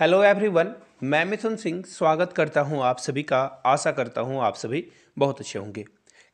hello everyone मैं मिथुन सिंह स्वागत करता हूं आप सभी का आशा करता हूं आप सभी बहुत अच्छे होंगे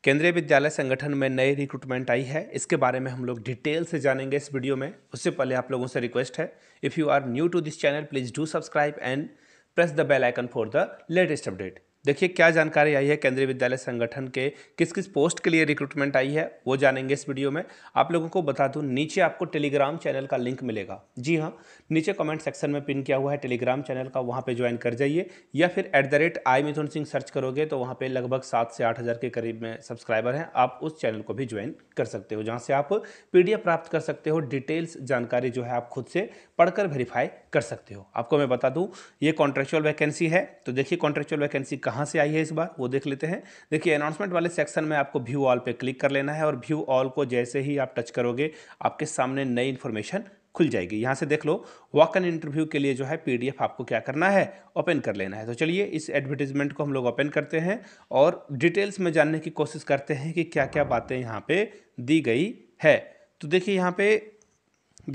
केंद्रीय विद्यालय संगठन में नए रिक्रूटमेंट आई है इसके बारे में हम लोग डिटेल से जानेंगे इस वीडियो में उससे पहले आप लोगों से रिक्वेस्ट है if you are new to this channel please do subscribe and press the bell icon for the latest update देखिए क्या जानकारी आई है केंद्रीय विद्यालय संगठन के किस किस पोस्ट के लिए रिक्रूटमेंट आई है वो जानेंगे इस वीडियो में आप लोगों को बता दूं नीचे आपको टेलीग्राम चैनल का लिंक मिलेगा जी हाँ नीचे कमेंट सेक्शन में पिन किया हुआ है टेलीग्राम चैनल का वहाँ पे ज्वाइन कर जाइए या फिर at the rate I Mithun Singh search करोगे तो वहाँ पर लगभग सात से आठ हज़ार के करीब में सब्सक्राइबर हैं आप उस चैनल को भी ज्वाइन कर सकते हो जहाँ से आप पी प्राप्त कर सकते हो डिटेल्स जानकारी जो है आप खुद से पढ़कर वेरीफाई कर सकते हो आपको मैं बता दूँ ये कॉन्ट्रेक्चुअल वैकेंसी है तो देखिए कॉन्ट्रेक्चुअल वैकेंसी कहाँ कहाँ से आई है इस बार वो देख लेते हैं देखिए अनाउंसमेंट वाले सेक्शन में आपको व्यू ऑल पे क्लिक कर लेना है और व्यू ऑल को जैसे ही आप टच करोगे आपके सामने नई इन्फॉर्मेशन खुल जाएगी यहाँ से देख लो वॉक एन इंटरव्यू के लिए जो है पीडीएफ आपको क्या करना है ओपन कर लेना है तो चलिए इस एडवर्टीजमेंट को हम लोग ओपन करते हैं और डिटेल्स में जानने की कोशिश करते हैं कि क्या क्या बातें यहाँ पे दी गई है तो देखिए यहाँ पे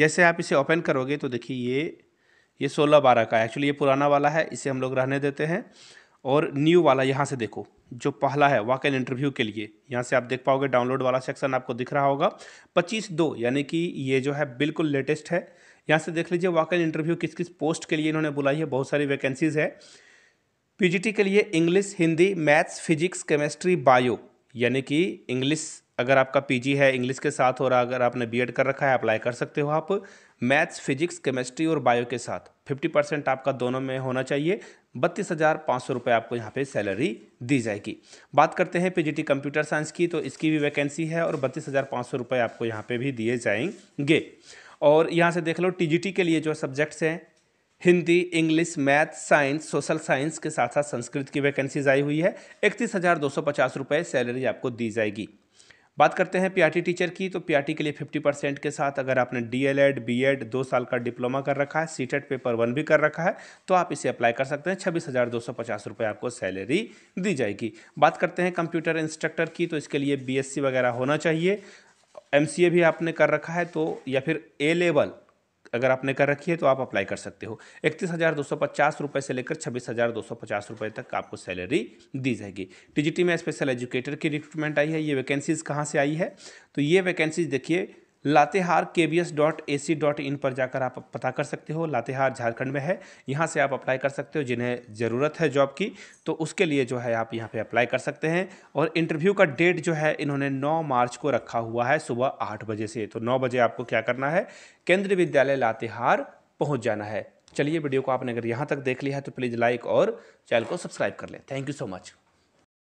जैसे आप इसे ओपन करोगे तो देखिए ये ये सोलह बारह का एक्चुअली ये पुराना वाला है इसे हम लोग रहने देते हैं और न्यू वाला यहाँ से देखो जो पहला है वाकई इंटरव्यू के लिए यहाँ से आप देख पाओगे डाउनलोड वाला सेक्शन आपको दिख रहा होगा पच्चीस दो यानी कि ये जो है बिल्कुल लेटेस्ट है यहाँ से देख लीजिए वाकई इंटरव्यू किस किस पोस्ट के लिए इन्होंने बुलाई है बहुत सारी वैकेंसीज़ है पीजीटी के लिए English Hindi maths physics chemistry bio यानी कि इंग्लिश अगर आपका पीजी है इंग्लिश के साथ और अगर आपने बीएड कर रखा है अप्लाई कर सकते हो आप मैथ्स फिजिक्स केमिस्ट्री और बायो के साथ 50 परसेंट आपका दोनों में होना चाहिए बत्तीस हज़ार पाँच सौ रुपये आपको यहाँ पे सैलरी दी जाएगी बात करते हैं पीजीटी कंप्यूटर साइंस की तो इसकी भी वैकेंसी है और बत्तीस हज़ार पाँच सौ रुपये आपको यहाँ पे भी दिए जाएंगे और यहाँ से देख लो टीजीटी के लिए जो सब्जेक्ट्स हैं Hindi English math science social science के साथ साथ संस्कृत की वैकेंसीज आई हुई है इकतीस हज़ार दो सौ पचास रुपये सैलरी आपको दी जाएगी बात करते हैं पीआरटी टीचर की तो पीआरटी के लिए 50 परसेंट के साथ अगर आपने डीएलएड बीएड दो साल का डिप्लोमा कर रखा है सीटेट e पेपर वन भी कर रखा है तो आप इसे अप्लाई कर सकते हैं छब्बीस हज़ार दो सौ पचास रुपये आपको सैलरी दी जाएगी बात करते हैं कंप्यूटर इंस्ट्रक्टर की तो इसके लिए बीएससी वगैरह होना चाहिए एम भी आपने कर रखा है तो या फिर ए लेवल अगर आपने कर रखी है तो आप अप्लाई कर सकते हो इकतीस हज़ार दो सौ पचास रुपये से लेकर छब्बीस हज़ार दो सौ पचास रुपये तक आपको सैलरी दी जाएगी टीजीटी में स्पेशल एजुकेटर की रिक्रूटमेंट आई है ये वैकेंसीज़ कहाँ से आई है तो ये वैकेंसीज देखिए लातेहार के B S dot A C dot in पर जाकर आप पता कर सकते हो लातेहार झारखंड में है यहाँ से आप अप्लाई कर सकते हो जिन्हें ज़रूरत है जॉब की तो उसके लिए जो है आप यहाँ पे अप्लाई कर सकते हैं और इंटरव्यू का डेट जो है इन्होंने 9 मार्च को रखा हुआ है सुबह आठ बजे से तो नौ बजे आपको क्या करना है केंद्रीय विद्यालय लातेहार पहुँच जाना है चलिए वीडियो को आपने अगर यहाँ तक देख लिया है तो प्लीज़ लाइक और चैनल को सब्सक्राइब कर लें थैंक यू सो मच